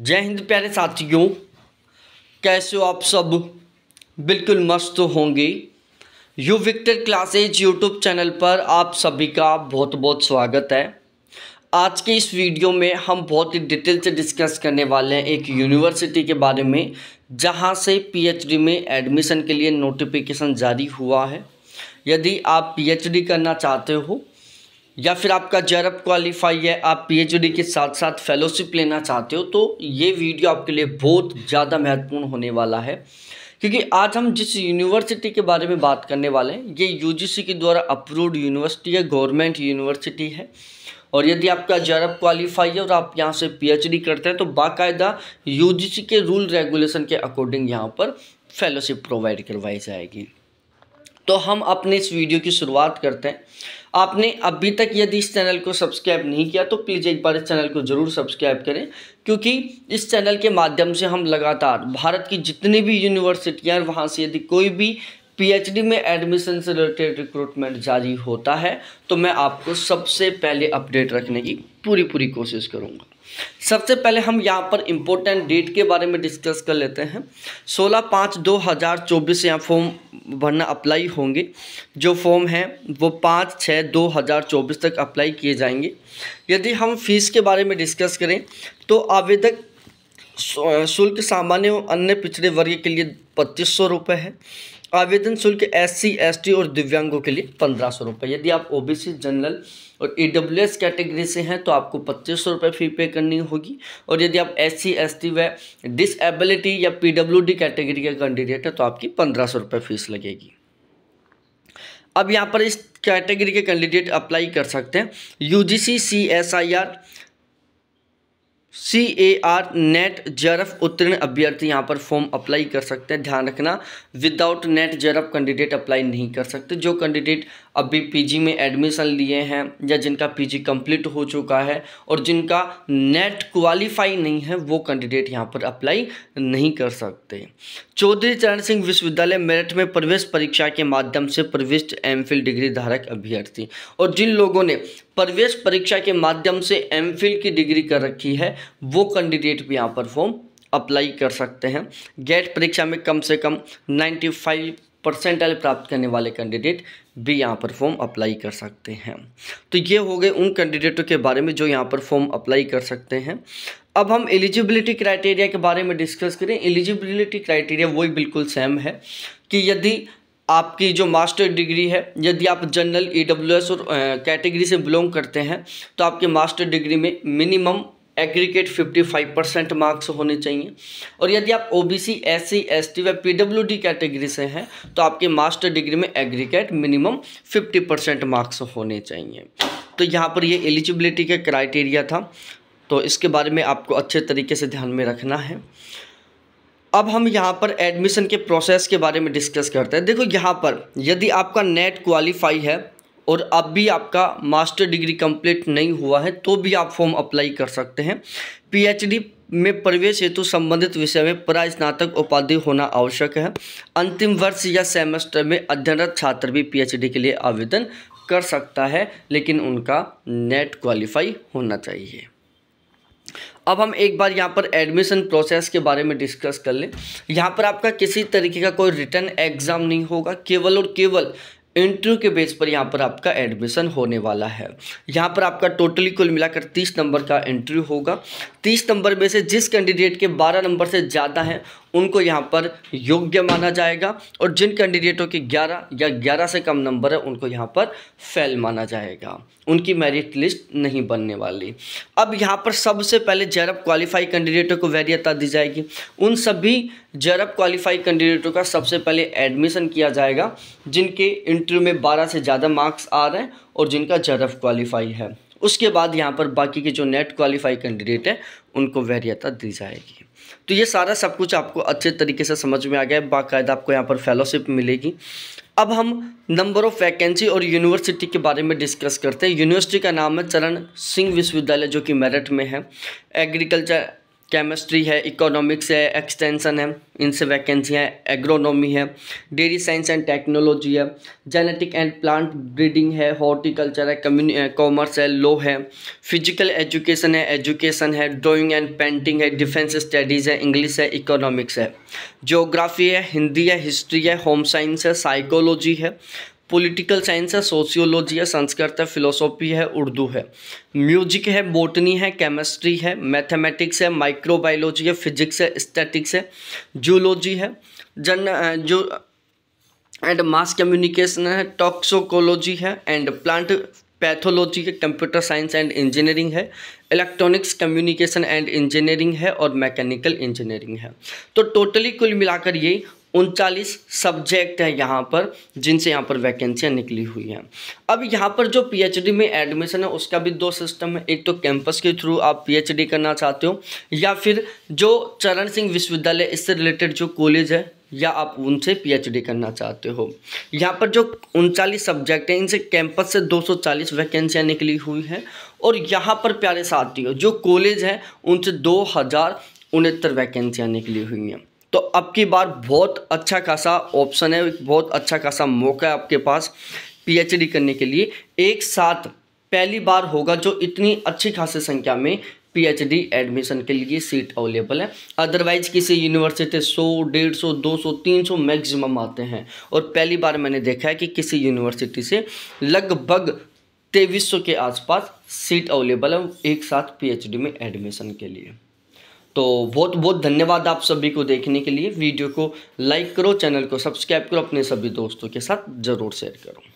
जय हिंद प्यारे साथियों कैसे हो आप सब बिल्कुल मस्त होंगे U Victor classes YouTube channel पर आप सभी का बहुत बहुत स्वागत है आज के इस वीडियो में हम बहुत ही डिटेल से डिस्कस करने वाले हैं एक यूनिवर्सिटी के बारे में जहां से पीएचडी में एडमिशन के लिए नोटिफिकेशन जारी हुआ है यदि आप पीएचडी करना चाहते हो या फिर आपका जरब क्वालिफाई है आप पीएचडी के साथ साथ फेलोशिप लेना चाहते हो तो ये वीडियो आपके लिए बहुत ज़्यादा महत्वपूर्ण होने वाला है क्योंकि आज हम जिस यूनिवर्सिटी के बारे में बात करने वाले हैं ये यूजीसी के द्वारा अप्रूव्ड यूनिवर्सिटी है गवर्नमेंट यूनिवर्सिटी है और यदि आपका जरब क्वालिफाई है और आप यहाँ से पी करते हैं तो बाकायदा यू के रूल रेगुलेशन के अकॉर्डिंग यहाँ पर फेलोशिप प्रोवाइड करवाई जाएगी तो हम अपने इस वीडियो की शुरुआत करते हैं आपने अभी तक यदि इस चैनल को सब्सक्राइब नहीं किया तो प्लीज़ एक बार इस चैनल को ज़रूर सब्सक्राइब करें क्योंकि इस चैनल के माध्यम से हम लगातार भारत की जितनी भी यूनिवर्सिटियाँ हैं वहाँ से यदि कोई भी पीएचडी में एडमिशन से रिलेटेड रिक्रूटमेंट जारी होता है तो मैं आपको सबसे पहले अपडेट रखने की पूरी पूरी कोशिश करूँगा सबसे पहले हम यहाँ पर इम्पोर्टेंट डेट के बारे में डिस्कस कर लेते हैं सोलह पाँच दो हज़ार चौबीस यहाँ फॉर्म भरना अप्लाई होंगे जो फॉर्म है वो पाँच छः दो हज़ार चौबीस तक अप्लाई किए जाएंगे यदि हम फीस के बारे में डिस्कस करें तो आवेदक शुल्क सामान्य और अन्य पिछड़े वर्ग के लिए पच्चीस सौ है आवेदन शुल्क एस सी एस टी और दिव्यांगों के लिए पंद्रह सौ रुपये यदि आप ओ बी सी जनरल और ई डब्ल्यू एस कैटेगरी से हैं तो आपको पच्चीस सौ रुपये फ़ी पे करनी होगी और यदि आप एस सी एस टी व डिसएबिलिटी या पी डब्ल्यू डी कैटेगरी के कैंडिडेट है तो आपकी पंद्रह सौ रुपये फ़ीस लगेगी अब यहाँ पर इस कैटेगरी के कैंडिडेट अप्लाई कर सकते हैं U G C C S I R C A R NET जरफ उत्तीर्ण अभ्यर्थी यहाँ पर फॉर्म अप्लाई कर सकते हैं ध्यान रखना विदाउट नेट जरफ कैंडिडेट अप्लाई नहीं कर सकते जो कैंडिडेट अभी पीजी में एडमिशन लिए हैं या जिनका पीजी कंप्लीट हो चुका है और जिनका नेट क्वालिफाई नहीं है वो कैंडिडेट यहाँ पर अप्लाई नहीं कर सकते चौधरी चरण सिंह विश्वविद्यालय मेरठ में प्रवेश परीक्षा के माध्यम से प्रविष्ट एम डिग्री धारक अभ्यर्थी और जिन लोगों ने प्रवेश परीक्षा के माध्यम से एम की डिग्री कर रखी है वो कैंडिडेट भी यहाँ पर फॉर्म अप्लाई कर सकते हैं गेट परीक्षा में कम से कम 95 परसेंटाइल प्राप्त करने वाले कैंडिडेट भी यहाँ पर फॉर्म अप्लाई कर सकते हैं तो ये हो गए उन कैंडिडेटों के बारे में जो यहाँ पर फॉर्म अप्लाई कर सकते हैं अब हम एलिजिबिलिटी क्राइटेरिया के बारे में डिस्कस करें एलिजिबिलिटी क्राइटेरिया वही बिल्कुल सेम है कि यदि आपकी जो मास्टर डिग्री है यदि आप जनरल ई और कैटेगरी से बिलोंग करते हैं तो आपके मास्टर डिग्री में मिनिमम एग्रीगेट 55 परसेंट मार्क्स होने चाहिए और यदि आप O B C S C S T व पी डब्ल्यू डी कैटेगरी से हैं तो आपके मास्टर डिग्री में एग्रीगेट मिनिमम 50 परसेंट मार्क्स होने चाहिए तो यहाँ पर ये एलिजिबिलिटी का क्राइटेरिया था तो इसके बारे में आपको अच्छे तरीके से ध्यान में रखना है अब हम यहाँ पर एडमिशन के प्रोसेस के बारे में डिस्कस करते हैं देखो यहाँ पर यदि आपका नेट क्वालिफाई है और अब भी आपका मास्टर डिग्री कंप्लीट नहीं हुआ है तो भी आप फॉर्म अप्लाई कर सकते हैं पीएचडी में प्रवेश हेतु संबंधित विषय में परा स्नातक उपाधि होना आवश्यक है अंतिम वर्ष या सेमेस्टर में अध्ययनरत छात्र भी पीएचडी के लिए आवेदन कर सकता है लेकिन उनका नेट क्वालिफाई होना चाहिए अब हम एक बार यहाँ पर एडमिशन प्रोसेस के बारे में डिस्कस कर लें यहाँ पर आपका किसी तरीके का कोई रिटर्न एग्ज़ाम नहीं होगा केवल और केवल इंटरव्यू के बेस पर यहाँ पर आपका एडमिशन होने वाला है यहाँ पर आपका टोटली कुल मिलाकर तीस नंबर का इंटरव्यू होगा तीस नंबर में से जिस कैंडिडेट के बारह नंबर से ज़्यादा हैं उनको यहाँ पर योग्य माना जाएगा और जिन कैंडिडेटों के 11 या 11 से कम नंबर है उनको यहाँ पर फेल माना जाएगा उनकी मेरिट लिस्ट नहीं बनने वाली अब यहाँ पर सबसे पहले जेरब क्वालिफाई कैंडिडेटों को वैधता दी जाएगी उन सभी जैरब क्वालिफाई कैंडिडेटों का सबसे पहले एडमिशन किया जाएगा जिनके इंटरव्यू में बारह से ज़्यादा मार्क्स आ रहे हैं और जिनका जेरब क्वालिफाई है उसके बाद यहाँ पर बाकी के जो नेट क्वालिफाई कैंडिडेट हैं उनको वैधता दी जाएगी तो ये सारा सब कुछ आपको अच्छे तरीके से समझ में आ गया है बाकायदा आपको यहाँ पर फेलोशिप मिलेगी अब हम नंबर ऑफ़ वैकेंसी और यूनिवर्सिटी के बारे में डिस्कस करते हैं यूनिवर्सिटी का नाम है चरण सिंह विश्वविद्यालय जो कि मेरठ में है एग्रीकल्चर केमिस्ट्री है इकोनॉमिक्स है एक्सटेंशन है इनसे वैकेंसी है एग्रोनॉमी है डेयरी साइंस एंड टेक्नोलॉजी है जेनेटिक एंड प्लांट ब्रीडिंग है हॉर्टिकल्चर eh, है कम्युनि कॉमर्स है लॉ है फिजिकल एजुकेशन है एजुकेशन है ड्राइंग एंड पेंटिंग है डिफेंस स्टडीज़ है इंग्लिश है इकोनॉमिक्स है जोग्राफी है हिंदी है हिस्ट्री है होम साइंस है साइकोलॉजी है पॉलिटिकल साइंस है सोशियोलॉजी है संस्कृत है फिलोसॉफी है उर्दू है म्यूजिक है बोटनी है केमिस्ट्री है मैथमेटिक्स है माइक्रोबायोलॉजी है फिजिक्स है स्टैटिक्स है जूलॉजी है जन जो एंड मास कम्युनिकेशन है टॉक्सोकोलॉजी है एंड प्लांट पैथोलॉजी है कंप्यूटर साइंस एंड इंजीनियरिंग है इलेक्ट्रॉनिक्स कम्युनिकेशन एंड इंजीनियरिंग है और मैकेनिकल इंजीनियरिंग है तो टोटली कुल मिलाकर ये उनचालीस सब्जेक्ट है यहाँ पर जिनसे यहाँ पर वैकेंसियाँ निकली हुई हैं अब यहाँ पर जो पीएचडी में एडमिशन है उसका भी दो सिस्टम है एक तो कैंपस के थ्रू आप पीएचडी करना चाहते हो या फिर जो चरण सिंह विश्वविद्यालय इससे रिलेटेड जो कॉलेज है या आप उनसे पीएचडी करना चाहते हो यहाँ पर जो उनचालीस सब्जेक्ट हैं इनसे कैंपस से 240 वैकेंसियाँ निकली हुई हैं और यहाँ पर प्यारे साथियों जो कॉलेज हैं उनसे दो हज़ार उनहत्तर वैकेंसियाँ निकली हुई हैं तो अब की बार बहुत अच्छा खासा ऑप्शन है बहुत अच्छा खासा मौका है आपके पास पीएचडी करने के लिए एक साथ पहली बार होगा जो इतनी अच्छी खासी संख्या में पीएचडी एडमिशन के लिए सीट अवेलेबल है अदरवाइज किसी यूनिवर्सिटी सौ डेढ़ सौ दो सौ तीन सौ मैक्सिमम आते हैं और पहली बार मैंने देखा है कि किसी यूनिवर्सिटी से लगभग तेईस सौ के आसपास सीट अवेलेबल है एक साथ पीएचडी में एडमिशन के लिए तो बहुत बहुत धन्यवाद आप सभी को देखने के लिए वीडियो को लाइक करो चैनल को सब्सक्राइब करो अपने सभी दोस्तों के साथ ज़रूर शेयर करो